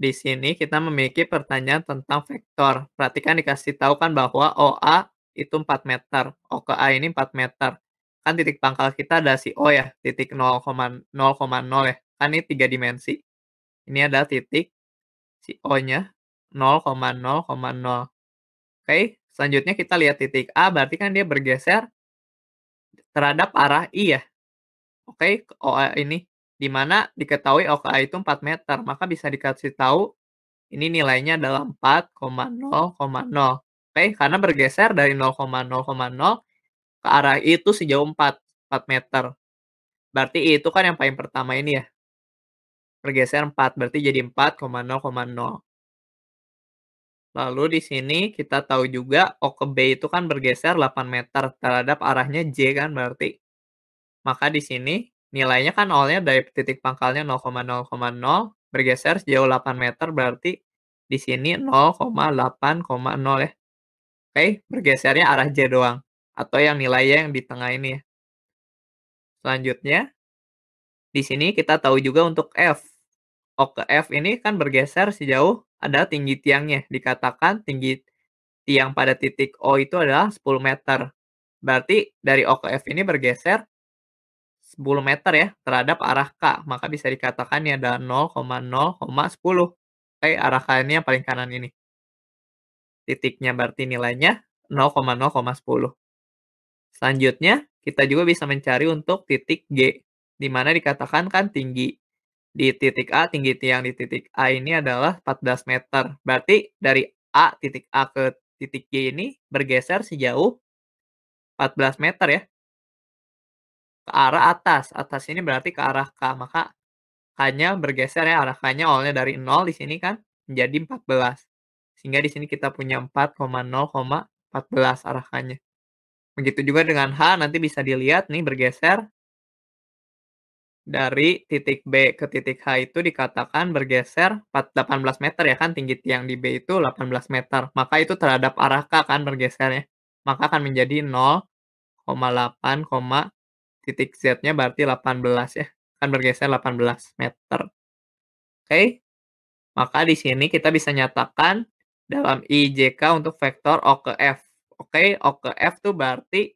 di sini kita memiliki pertanyaan tentang vektor. Perhatikan dikasih tahu kan bahwa OA itu 4 meter. O ke A ini 4 meter. Kan titik pangkal kita ada si O ya, titik 0,0 ya. Kan ini 3 dimensi. Ini ada titik si O-nya 0,0,0. Oke, selanjutnya kita lihat titik A, berarti kan dia bergeser terhadap arah I ya. Oke, OA ini di mana diketahui OKA itu 4 meter, maka bisa dikasih tahu ini nilainya adalah 4,0,0. Oke, karena bergeser dari 0,0,0 ke arah I itu sejauh 4, 4 meter. Berarti I itu kan yang paling pertama ini ya. Bergeser 4, berarti jadi 4,0,0. Lalu di sini kita tahu juga O ke B itu kan bergeser 8 meter terhadap arahnya J kan berarti. Maka di sini nilainya kan nolnya dari titik pangkalnya 0,0,0 bergeser sejauh 8 meter berarti di sini 0,8,0 ya. Oke, bergesernya arah J doang. Atau yang nilainya yang di tengah ini ya. Selanjutnya, di sini kita tahu juga untuk F. Oke, F ini kan bergeser sejauh ada tinggi tiangnya. Dikatakan tinggi tiang pada titik O itu adalah 10 meter. Berarti dari O ke F ini bergeser 10 meter ya terhadap arah K, maka bisa dikatakan ya ada 0,0,10 okay, arah k ini yang paling kanan ini. Titiknya berarti nilainya 0,0,10. Selanjutnya, kita juga bisa mencari untuk titik G, di mana dikatakan kan tinggi. Di titik A, tinggi tiang di titik A ini adalah 14 meter. Berarti dari A, titik A ke titik G ini bergeser sejauh 14 meter ya ke arah atas. Atas ini berarti ke arah K, maka hanya bergeser ya, arah K-nya awalnya dari 0 di sini kan menjadi 14. Sehingga di sini kita punya 4,0,14 arah K-nya. Begitu juga dengan H, nanti bisa dilihat nih bergeser dari titik B ke titik H itu dikatakan bergeser 18 meter ya kan tinggi tiang di B itu 18 meter maka itu terhadap arah K kan bergeser ya maka akan menjadi 0,8,14 titik Z-nya berarti 18 ya. kan bergeser 18 meter. Oke. Okay? Maka di sini kita bisa nyatakan dalam IJK untuk vektor O ke F. Oke, okay? O ke F tuh berarti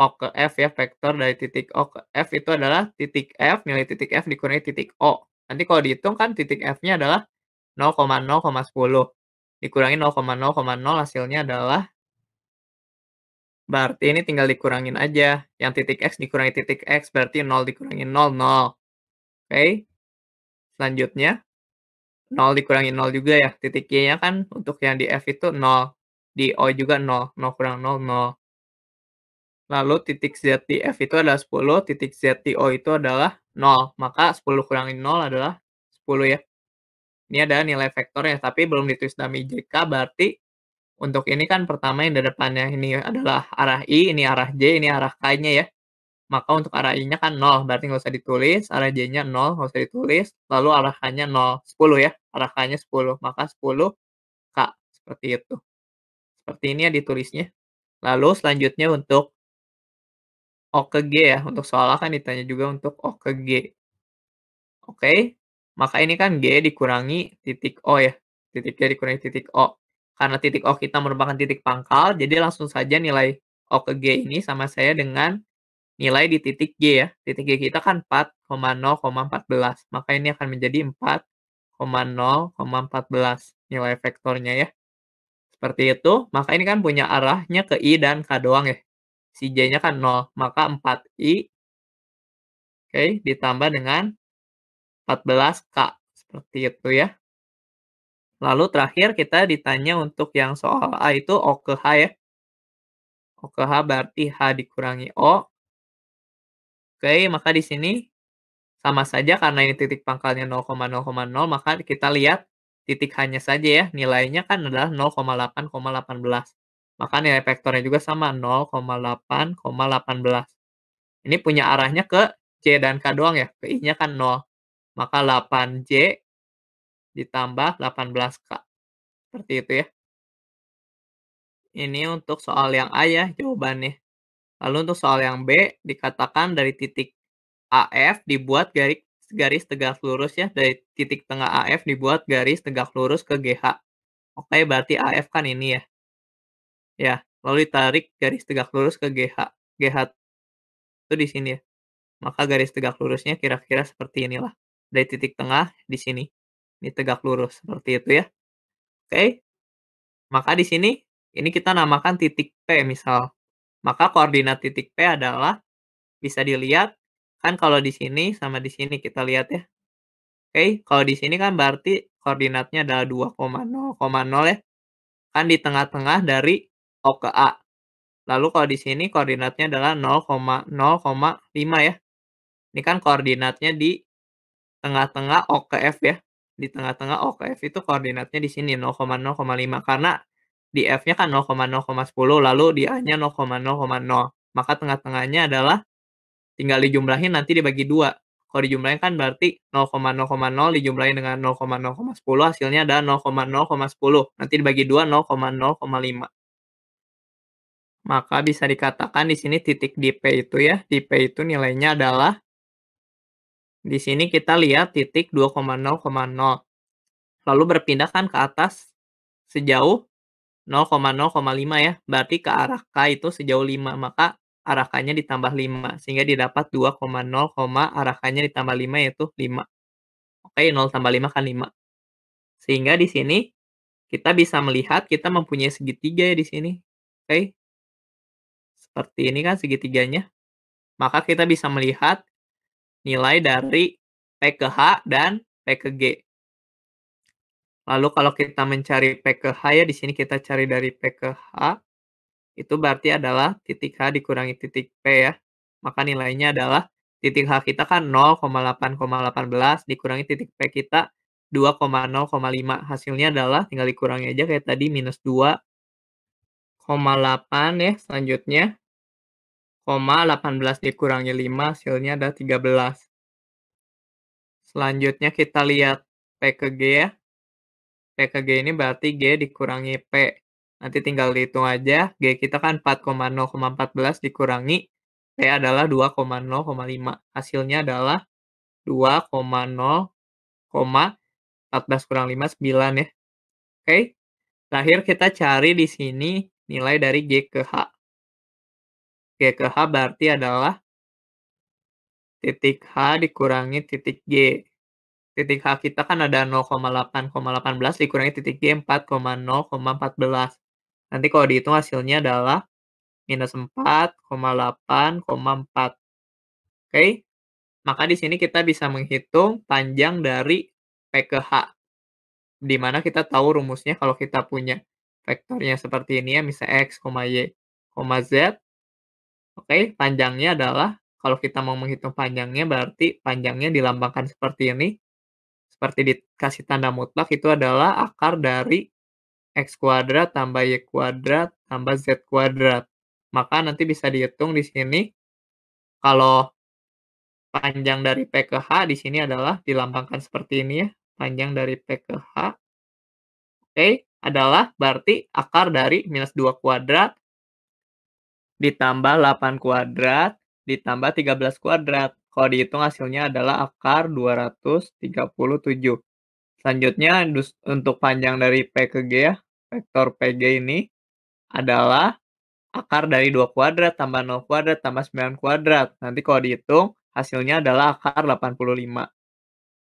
O ke F ya, vektor dari titik O ke F itu adalah titik F, nilai titik F dikurangi titik O. Nanti kalau dihitung kan titik F-nya adalah 0,0,10. Dikurangi 0,0,0 hasilnya adalah Berarti ini tinggal dikurangin aja, yang titik X dikurangi titik X, berarti 0 dikurangi 0, 0. Oke. Selanjutnya, 0 dikurangi 0 juga ya, titik Y-nya kan untuk yang di F itu 0, di O juga 0, 0 kurang 0, 0. Lalu titik Z di F itu adalah 10, titik Z di O itu adalah 0, maka 10 kurangi 0 adalah 10 ya. Ini adalah nilai vektornya, tapi belum ditulis dalam IJK, berarti untuk ini kan pertama yang di depannya ini adalah arah I, ini arah J, ini arah K-nya ya. Maka untuk arah I-nya kan 0, berarti nggak usah ditulis. Arah J-nya 0, nggak usah ditulis. Lalu arah K-nya 0, 10 ya. Arah K-nya 10, maka 10 K. Seperti itu. Seperti ini ya ditulisnya. Lalu selanjutnya untuk O ke G ya. Untuk soal kan ditanya juga untuk O ke G. Oke, maka ini kan G dikurangi titik O ya. Titik G dikurangi titik O karena titik O kita merupakan titik pangkal, jadi langsung saja nilai O ke G ini sama saya dengan nilai di titik G ya. Titik G kita kan 4,0,14, maka ini akan menjadi 4,0,14 nilai vektornya ya. Seperti itu, maka ini kan punya arahnya ke I dan K doang ya. Si J-nya kan 0, maka 4I okay, ditambah dengan 14K. Seperti itu ya. Lalu terakhir kita ditanya untuk yang soal A itu O ke H ya. O ke H berarti H dikurangi O. Oke, maka di sini sama saja karena ini titik pangkalnya 0,0,0 maka kita lihat titik hanya saja ya nilainya kan adalah 0,8,18 maka nilai vektornya juga sama 0,8,18 ini punya arahnya ke C dan K doang ya ke I nya kan 0 maka 8J ditambah 18K. Seperti itu ya. Ini untuk soal yang A ya jawabannya. Lalu untuk soal yang B dikatakan dari titik AF dibuat garis garis tegak lurus ya dari titik tengah AF dibuat garis tegak lurus ke GH. Oke, berarti AF kan ini ya. Ya, lalu ditarik garis tegak lurus ke GH. GH itu di sini ya. Maka garis tegak lurusnya kira-kira seperti inilah. Dari titik tengah di sini. Ini tegak lurus seperti itu ya. Oke. Maka di sini ini kita namakan titik P misal. Maka koordinat titik P adalah bisa dilihat kan kalau di sini sama di sini kita lihat ya. Oke, kalau di sini kan berarti koordinatnya adalah 2,0,0 ya. Kan di tengah-tengah dari O ke A. Lalu kalau di sini koordinatnya adalah 0,0,5 ya. Ini kan koordinatnya di tengah-tengah O ke F ya. Di tengah-tengah, O ke F itu koordinatnya di sini 0,0,5 karena di F-nya kan 0,0,10 lalu di A-nya 0,0,0. Maka tengah-tengahnya adalah tinggal dijumlahin nanti dibagi dua. Kalau dijumlahin kan berarti 0,0,0 dijumlahin dengan 0,0,10 hasilnya ada 0,0,10. Nanti dibagi dua 0,0,5. Maka bisa dikatakan di sini titik di P itu ya, di P itu nilainya adalah di sini kita lihat titik 2,0,0. Lalu berpindahkan ke atas sejauh 0,0,5 ya. Berarti ke arah K itu sejauh 5. Maka arah K-nya ditambah 5. Sehingga didapat 2,0, arah K-nya ditambah 5 yaitu 5. Oke, 0 tambah 5 kan 5. Sehingga di sini kita bisa melihat kita mempunyai segitiga ya di sini. Oke. Seperti ini kan segitiganya. Maka kita bisa melihat nilai dari P ke H dan P ke G. Lalu kalau kita mencari P ke H ya di sini kita cari dari P ke H itu berarti adalah titik H dikurangi titik P ya. Maka nilainya adalah titik H kita kan 0,8,18 dikurangi titik P kita 2,0,5. Hasilnya adalah tinggal dikurangi aja kayak tadi minus 2,8 ya selanjutnya koma 18 dikurangi 5 hasilnya ada 13. Selanjutnya kita lihat P ke G ya. P ke G ini berarti G dikurangi P. Nanti tinggal dihitung aja, G kita kan 4,0,14 dikurangi P adalah 2,0,5. Hasilnya adalah 2,0,14 kurang 5, 9 ya. Oke, terakhir kita cari di sini nilai dari G ke H. Y ke H berarti adalah titik H dikurangi titik G. Titik H kita kan ada 0,8,18 dikurangi titik G 4,0,14. Nanti kalau dihitung hasilnya adalah minus 4,8,4. Oke, maka di sini kita bisa menghitung panjang dari P ke H. Di mana kita tahu rumusnya kalau kita punya vektornya seperti ini ya, misalnya X, Y, Z. Oke, panjangnya adalah kalau kita mau menghitung panjangnya berarti panjangnya dilambangkan seperti ini. Seperti dikasih tanda mutlak itu adalah akar dari x kuadrat tambah y kuadrat tambah z kuadrat. Maka nanti bisa dihitung di sini kalau panjang dari P ke H di sini adalah dilambangkan seperti ini ya. Panjang dari P ke H. Oke, adalah berarti akar dari minus 2 kuadrat ditambah 8 kuadrat ditambah 13 kuadrat. Kalau dihitung hasilnya adalah akar 237. Selanjutnya untuk panjang dari P ke G ya, vektor PG ini adalah akar dari 2 kuadrat tambah 0 kuadrat tambah 9 kuadrat. Nanti kalau dihitung hasilnya adalah akar 85.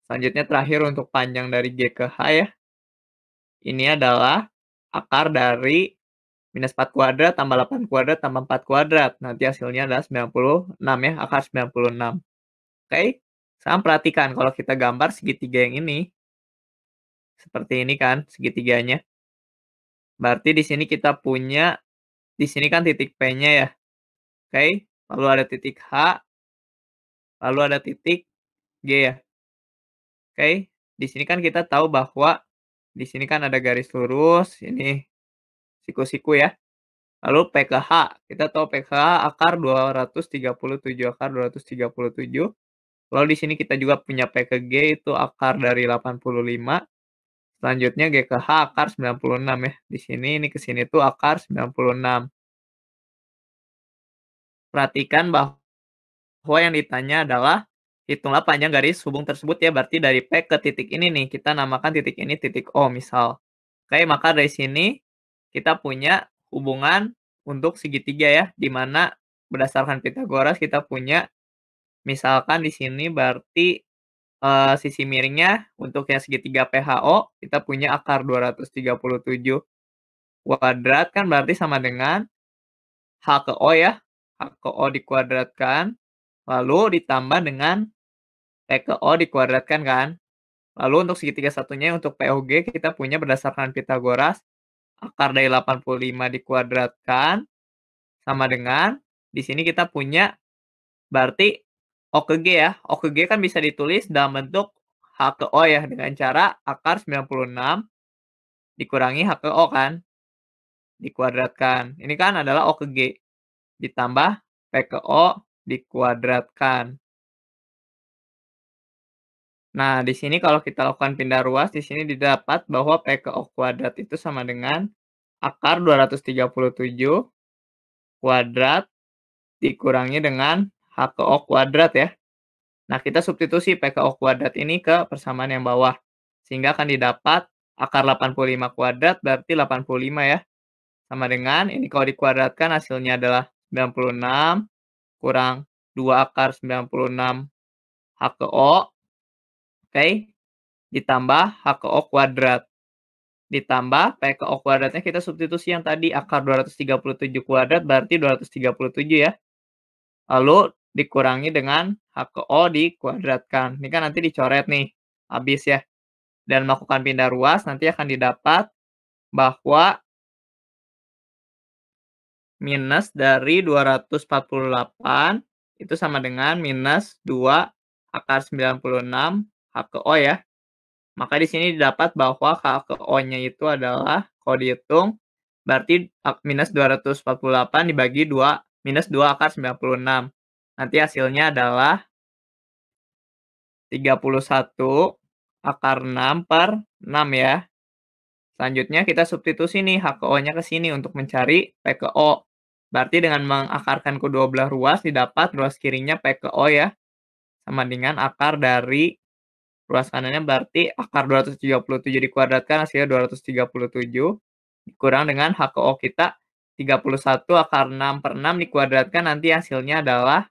Selanjutnya terakhir untuk panjang dari G ke H ya. Ini adalah akar dari minus 4 kuadrat tambah 8 kuadrat tambah 4 kuadrat. Nanti hasilnya adalah 96 ya, akar 96. Oke, okay? sekarang perhatikan kalau kita gambar segitiga yang ini. Seperti ini kan segitiganya. Berarti di sini kita punya, di sini kan titik P-nya ya. Oke, lalu ada titik H, lalu ada titik G ya. Oke, okay? di sini kan kita tahu bahwa di sini kan ada garis lurus, ini siku-siku ya. Lalu PKH, kita tahu PKH akar 237 akar 237. Lalu di sini kita juga punya PKG itu akar dari 85. Selanjutnya GKH akar 96 ya. Di sini ini ke sini itu akar 96. Perhatikan bahwa yang ditanya adalah hitunglah panjang garis hubung tersebut ya. Berarti dari P ke titik ini nih, kita namakan titik ini titik O misal. Oke, maka dari sini kita punya hubungan untuk segitiga ya, di mana berdasarkan Pitagoras kita punya misalkan di sini berarti uh, sisi miringnya untuk yang segitiga PHO kita punya akar 237 kuadrat kan berarti sama dengan H ke O ya. H ke O dikuadratkan lalu ditambah dengan P ke O dikuadratkan kan. Lalu untuk segitiga satunya untuk POG kita punya berdasarkan Pitagoras akar dari 85 dikuadratkan sama dengan di sini kita punya berarti O ke G ya. O ke G kan bisa ditulis dalam bentuk H ke O ya dengan cara akar 96 dikurangi H ke O kan dikuadratkan. Ini kan adalah O ke G ditambah P ke O dikuadratkan. Nah, di sini kalau kita lakukan pindah ruas, di sini didapat bahwa P ke O kuadrat itu sama dengan akar 237 kuadrat dikurangi dengan H ke O kuadrat ya. Nah, kita substitusi P ke O kuadrat ini ke persamaan yang bawah. Sehingga akan didapat akar 85 kuadrat berarti 85 ya. Sama dengan ini kalau dikuadratkan hasilnya adalah 96 kurang 2 akar 96 H ke O ditambah H ke O kuadrat. Ditambah P ke O kuadratnya kita substitusi yang tadi akar 237 kuadrat berarti 237 ya. Lalu dikurangi dengan H ke O dikuadratkan. Ini kan nanti dicoret nih, habis ya. Dan melakukan pindah ruas nanti akan didapat bahwa minus dari 248 itu sama dengan minus 2 akar 96 H ke O ya. Maka di sini didapat bahwa K ke O-nya itu adalah kalau dihitung berarti minus 248 dibagi 2 minus 2 akar 96. Nanti hasilnya adalah 31 akar 6 per 6 ya. Selanjutnya kita substitusi nih H ke O-nya ke sini untuk mencari P ke O. Berarti dengan mengakarkan kedua belah ruas didapat ruas kirinya P ke O ya. Sama dengan akar dari luas kanannya berarti akar 237 dikuadratkan hasilnya 237 dikurang dengan HKO kita 31 akar 6 per 6 dikuadratkan nanti hasilnya adalah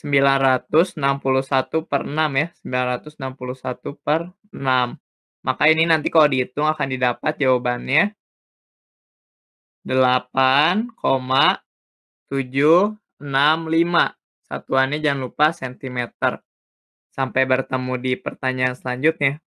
961 per 6 ya. 961 per 6. Maka ini nanti kalau dihitung akan didapat jawabannya 8,765. Satuannya jangan lupa sentimeter. Sampai bertemu di pertanyaan selanjutnya.